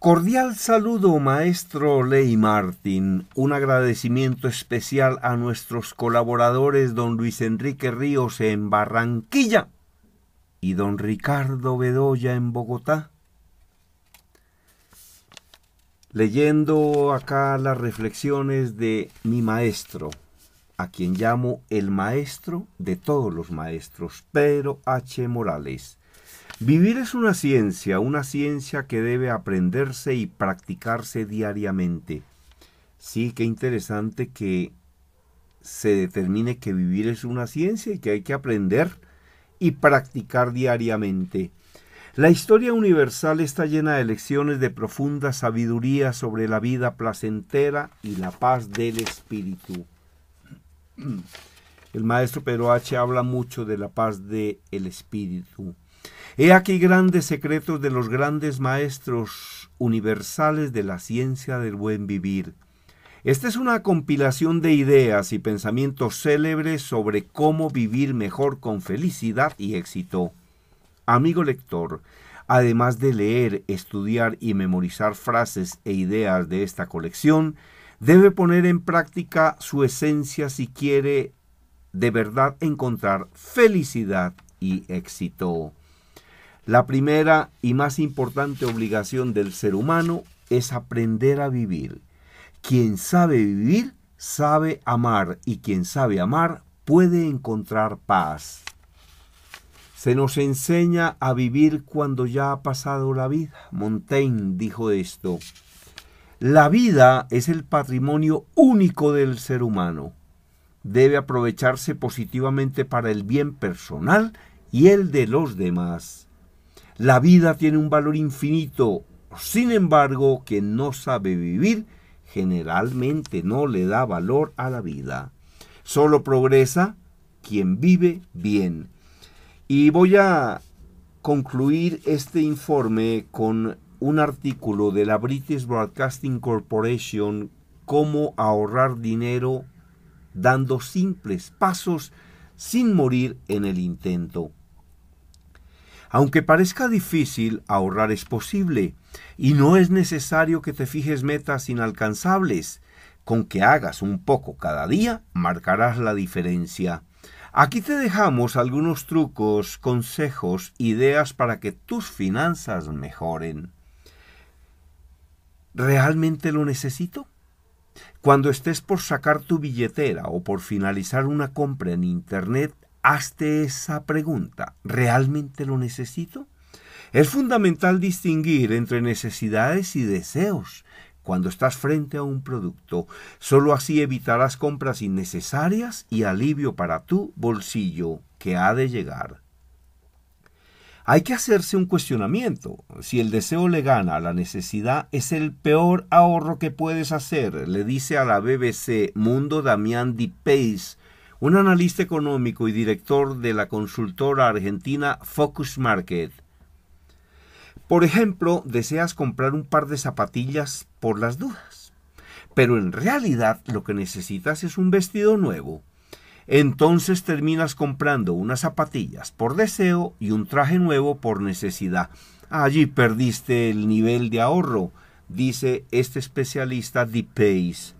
Cordial saludo, maestro Ley Martín. Un agradecimiento especial a nuestros colaboradores, don Luis Enrique Ríos en Barranquilla y don Ricardo Bedoya en Bogotá. Leyendo acá las reflexiones de mi maestro, a quien llamo el maestro de todos los maestros, Pedro H. Morales Vivir es una ciencia, una ciencia que debe aprenderse y practicarse diariamente. Sí, qué interesante que se determine que vivir es una ciencia y que hay que aprender y practicar diariamente. La historia universal está llena de lecciones de profunda sabiduría sobre la vida placentera y la paz del espíritu. El maestro Pedro H. habla mucho de la paz del espíritu. He aquí grandes secretos de los grandes maestros universales de la ciencia del buen vivir. Esta es una compilación de ideas y pensamientos célebres sobre cómo vivir mejor con felicidad y éxito. Amigo lector, además de leer, estudiar y memorizar frases e ideas de esta colección, debe poner en práctica su esencia si quiere de verdad encontrar felicidad y éxito. La primera y más importante obligación del ser humano es aprender a vivir. Quien sabe vivir, sabe amar y quien sabe amar puede encontrar paz. Se nos enseña a vivir cuando ya ha pasado la vida. Montaigne dijo esto. La vida es el patrimonio único del ser humano. Debe aprovecharse positivamente para el bien personal y el de los demás. La vida tiene un valor infinito, sin embargo, quien no sabe vivir generalmente no le da valor a la vida. Solo progresa quien vive bien. Y voy a concluir este informe con un artículo de la British Broadcasting Corporation, Cómo ahorrar dinero dando simples pasos sin morir en el intento. Aunque parezca difícil, ahorrar es posible y no es necesario que te fijes metas inalcanzables. Con que hagas un poco cada día, marcarás la diferencia. Aquí te dejamos algunos trucos, consejos, ideas para que tus finanzas mejoren. ¿Realmente lo necesito? Cuando estés por sacar tu billetera o por finalizar una compra en Internet, Hazte esa pregunta, ¿realmente lo necesito? Es fundamental distinguir entre necesidades y deseos cuando estás frente a un producto. Solo así evitarás compras innecesarias y alivio para tu bolsillo que ha de llegar. Hay que hacerse un cuestionamiento. Si el deseo le gana a la necesidad, es el peor ahorro que puedes hacer, le dice a la BBC Mundo Damián Di Pace, un analista económico y director de la consultora argentina Focus Market. Por ejemplo, deseas comprar un par de zapatillas por las dudas, pero en realidad lo que necesitas es un vestido nuevo. Entonces terminas comprando unas zapatillas por deseo y un traje nuevo por necesidad. Allí perdiste el nivel de ahorro, dice este especialista Pace.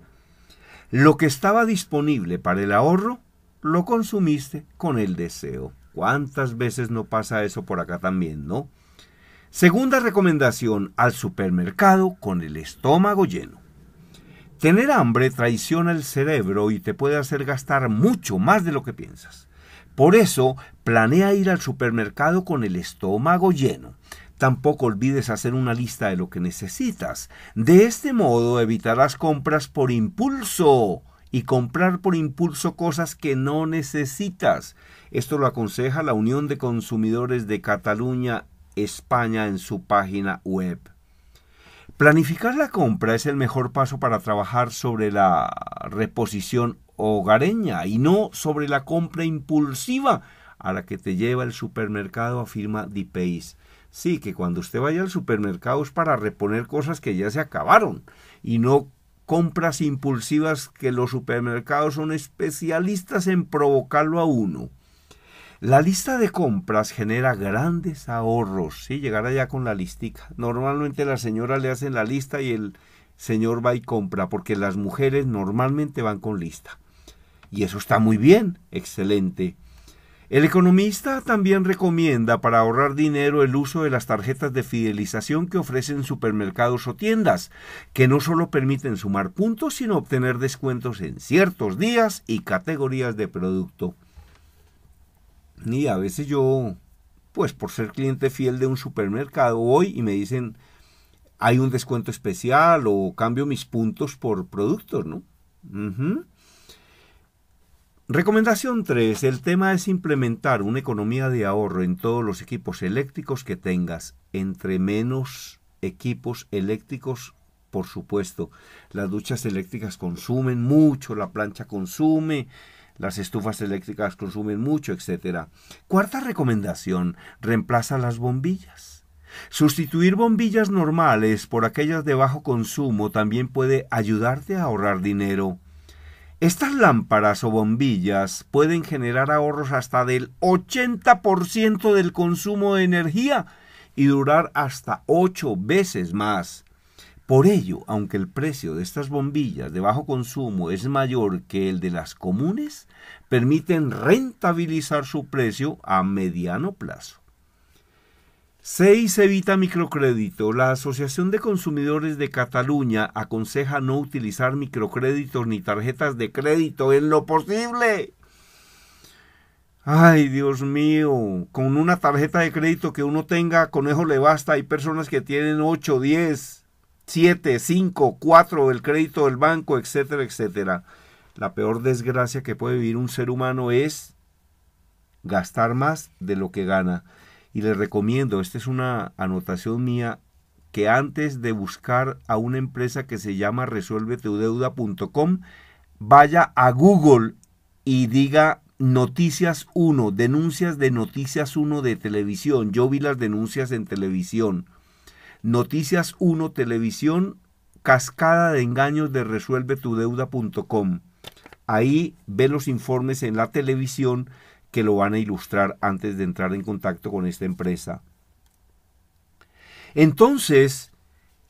Lo que estaba disponible para el ahorro lo consumiste con el deseo. ¿Cuántas veces no pasa eso por acá también, no? Segunda recomendación, al supermercado con el estómago lleno. Tener hambre traiciona el cerebro y te puede hacer gastar mucho más de lo que piensas. Por eso, planea ir al supermercado con el estómago lleno. Tampoco olvides hacer una lista de lo que necesitas. De este modo evitarás compras por impulso y comprar por impulso cosas que no necesitas. Esto lo aconseja la Unión de Consumidores de Cataluña, España, en su página web. Planificar la compra es el mejor paso para trabajar sobre la reposición hogareña y no sobre la compra impulsiva a la que te lleva el supermercado, afirma DPIs. Sí, que cuando usted vaya al supermercado es para reponer cosas que ya se acabaron y no compras impulsivas que los supermercados son especialistas en provocarlo a uno. La lista de compras genera grandes ahorros, ¿sí? Llegar allá con la listica. Normalmente la señora le hace la lista y el señor va y compra, porque las mujeres normalmente van con lista. Y eso está muy bien, excelente. El economista también recomienda para ahorrar dinero el uso de las tarjetas de fidelización que ofrecen supermercados o tiendas, que no solo permiten sumar puntos, sino obtener descuentos en ciertos días y categorías de producto. Y a veces yo, pues por ser cliente fiel de un supermercado, voy y me dicen, hay un descuento especial o cambio mis puntos por productos, ¿no? Recomendación 3. El tema es implementar una economía de ahorro en todos los equipos eléctricos que tengas. Entre menos equipos eléctricos, por supuesto. Las duchas eléctricas consumen mucho, la plancha consume, las estufas eléctricas consumen mucho, etc. Cuarta recomendación. Reemplaza las bombillas. Sustituir bombillas normales por aquellas de bajo consumo también puede ayudarte a ahorrar dinero. Estas lámparas o bombillas pueden generar ahorros hasta del 80% del consumo de energía y durar hasta 8 veces más. Por ello, aunque el precio de estas bombillas de bajo consumo es mayor que el de las comunes, permiten rentabilizar su precio a mediano plazo. 6. Evita microcrédito. La Asociación de Consumidores de Cataluña aconseja no utilizar microcréditos ni tarjetas de crédito en lo posible. Ay, Dios mío, con una tarjeta de crédito que uno tenga, conejo le basta. Hay personas que tienen 8, 10, 7, 5, 4 el crédito del banco, etcétera, etcétera. La peor desgracia que puede vivir un ser humano es gastar más de lo que gana. Y les recomiendo, esta es una anotación mía, que antes de buscar a una empresa que se llama ResuelveTuDeuda.com, vaya a Google y diga Noticias 1, denuncias de Noticias 1 de televisión. Yo vi las denuncias en televisión. Noticias 1 televisión, cascada de engaños de resuelvetudeuda.com. Ahí ve los informes en la televisión que lo van a ilustrar antes de entrar en contacto con esta empresa. Entonces,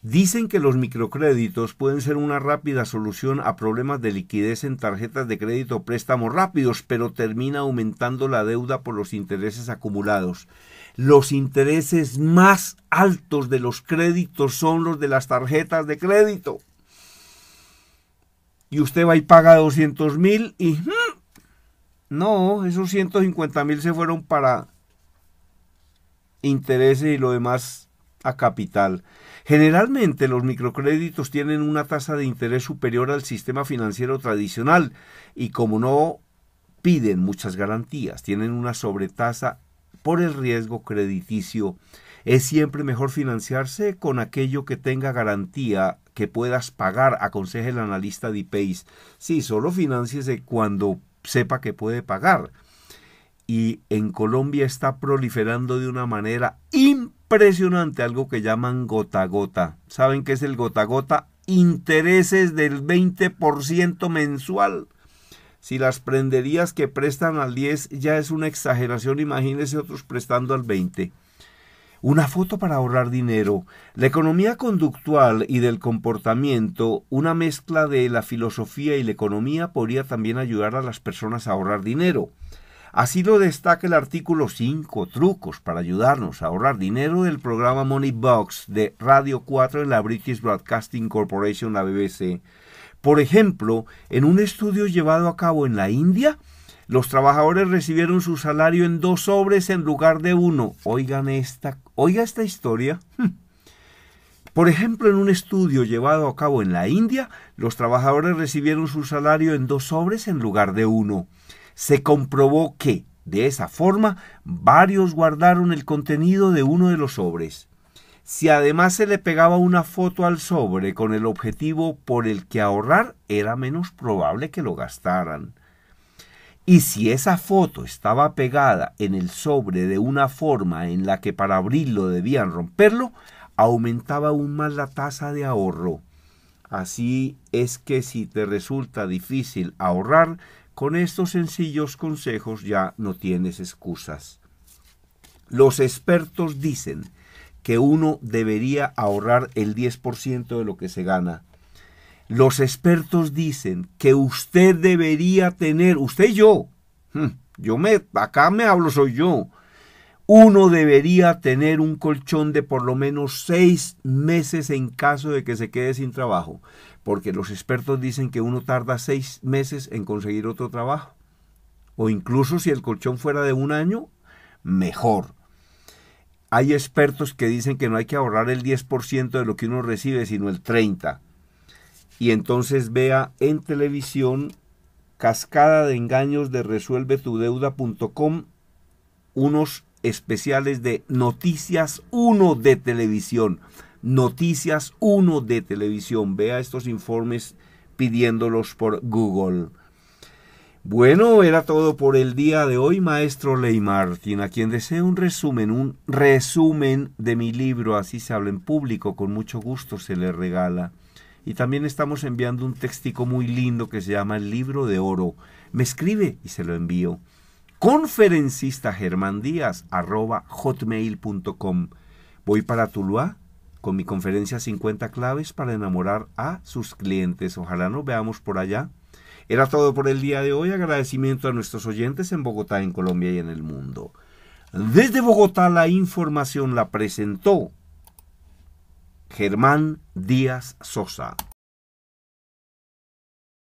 dicen que los microcréditos pueden ser una rápida solución a problemas de liquidez en tarjetas de crédito o préstamos rápidos, pero termina aumentando la deuda por los intereses acumulados. Los intereses más altos de los créditos son los de las tarjetas de crédito. Y usted va y paga 200 mil y hmm, no, esos 150 mil se fueron para intereses y lo demás a capital. Generalmente los microcréditos tienen una tasa de interés superior al sistema financiero tradicional y como no piden muchas garantías, tienen una sobretasa por el riesgo crediticio. Es siempre mejor financiarse con aquello que tenga garantía que puedas pagar, aconseja el analista de E-Pays. Sí, solo financiese cuando sepa que puede pagar. Y en Colombia está proliferando de una manera impresionante algo que llaman gota a gota. ¿Saben qué es el gota a gota? Intereses del 20% mensual. Si las prenderías que prestan al 10 ya es una exageración, imagínense otros prestando al 20 una foto para ahorrar dinero, la economía conductual y del comportamiento, una mezcla de la filosofía y la economía podría también ayudar a las personas a ahorrar dinero. Así lo destaca el artículo 5, trucos para ayudarnos a ahorrar dinero del programa Money Box de Radio 4 en la British Broadcasting Corporation, la BBC. Por ejemplo, en un estudio llevado a cabo en la India, los trabajadores recibieron su salario en dos sobres en lugar de uno. Oigan esta Oiga esta historia. Por ejemplo, en un estudio llevado a cabo en la India, los trabajadores recibieron su salario en dos sobres en lugar de uno. Se comprobó que, de esa forma, varios guardaron el contenido de uno de los sobres. Si además se le pegaba una foto al sobre con el objetivo por el que ahorrar, era menos probable que lo gastaran. Y si esa foto estaba pegada en el sobre de una forma en la que para abrirlo debían romperlo, aumentaba aún más la tasa de ahorro. Así es que si te resulta difícil ahorrar, con estos sencillos consejos ya no tienes excusas. Los expertos dicen que uno debería ahorrar el 10% de lo que se gana. Los expertos dicen que usted debería tener, usted y yo, hmm, yo me, acá me hablo soy yo, uno debería tener un colchón de por lo menos seis meses en caso de que se quede sin trabajo, porque los expertos dicen que uno tarda seis meses en conseguir otro trabajo, o incluso si el colchón fuera de un año, mejor. Hay expertos que dicen que no hay que ahorrar el 10% de lo que uno recibe, sino el 30% y entonces vea en televisión Cascada de Engaños de resuelvetudeuda.com unos especiales de Noticias 1 de televisión. Noticias 1 de televisión. Vea estos informes pidiéndolos por Google. Bueno, era todo por el día de hoy, maestro Ley a quien deseo un resumen, un resumen de mi libro, así se habla en público, con mucho gusto se le regala. Y también estamos enviando un textico muy lindo que se llama El Libro de Oro. Me escribe y se lo envío. Conferencista Germán Díaz, arroba hotmail.com. Voy para Tuluá con mi conferencia 50 claves para enamorar a sus clientes. Ojalá nos veamos por allá. Era todo por el día de hoy. Agradecimiento a nuestros oyentes en Bogotá, en Colombia y en el mundo. Desde Bogotá la información la presentó Germán Díaz Sosa.